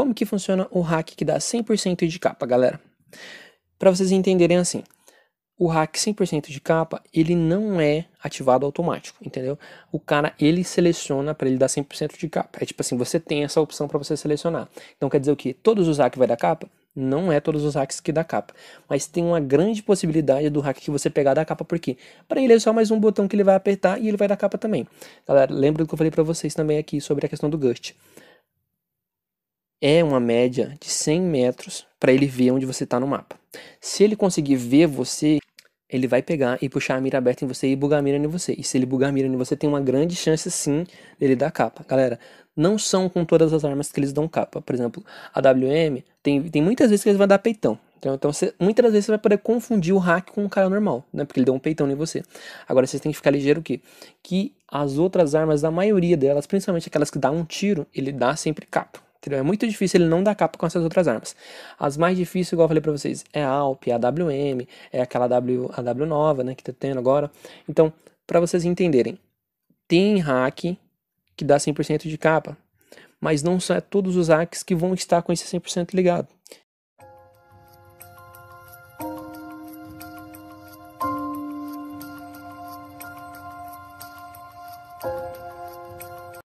Como que funciona o hack que dá 100% de capa, galera? Para vocês entenderem assim, o hack 100% de capa, ele não é ativado automático, entendeu? O cara, ele seleciona para ele dar 100% de capa. É tipo assim, você tem essa opção para você selecionar. Então quer dizer o que? Todos os hacks vai dar capa? Não é todos os hacks que dá capa, mas tem uma grande possibilidade do hack que você pegar da capa porque para ele é só mais um botão que ele vai apertar e ele vai dar capa também. Galera, lembra do que eu falei para vocês também aqui sobre a questão do gust é uma média de 100 metros para ele ver onde você está no mapa. Se ele conseguir ver você, ele vai pegar e puxar a mira aberta em você e bugar a mira em você. E se ele bugar a mira em você, tem uma grande chance sim dele dar capa. Galera, não são com todas as armas que eles dão capa. Por exemplo, a WM, tem, tem muitas vezes que eles vão dar peitão. Então, então você, muitas das vezes você vai poder confundir o hack com um cara normal, né? Porque ele deu um peitão em você. Agora vocês têm que ficar ligeiro que que as outras armas, a maioria delas, principalmente aquelas que dá um tiro, ele dá sempre capa. Entendeu? É muito difícil ele não dar capa com essas outras armas. As mais difíceis, igual eu falei pra vocês, é a Alp, é a WM, é aquela W, a W nova, né, que tá tendo agora. Então, para vocês entenderem, tem hack que dá 100% de capa, mas não são é todos os hacks que vão estar com esse 100% ligado.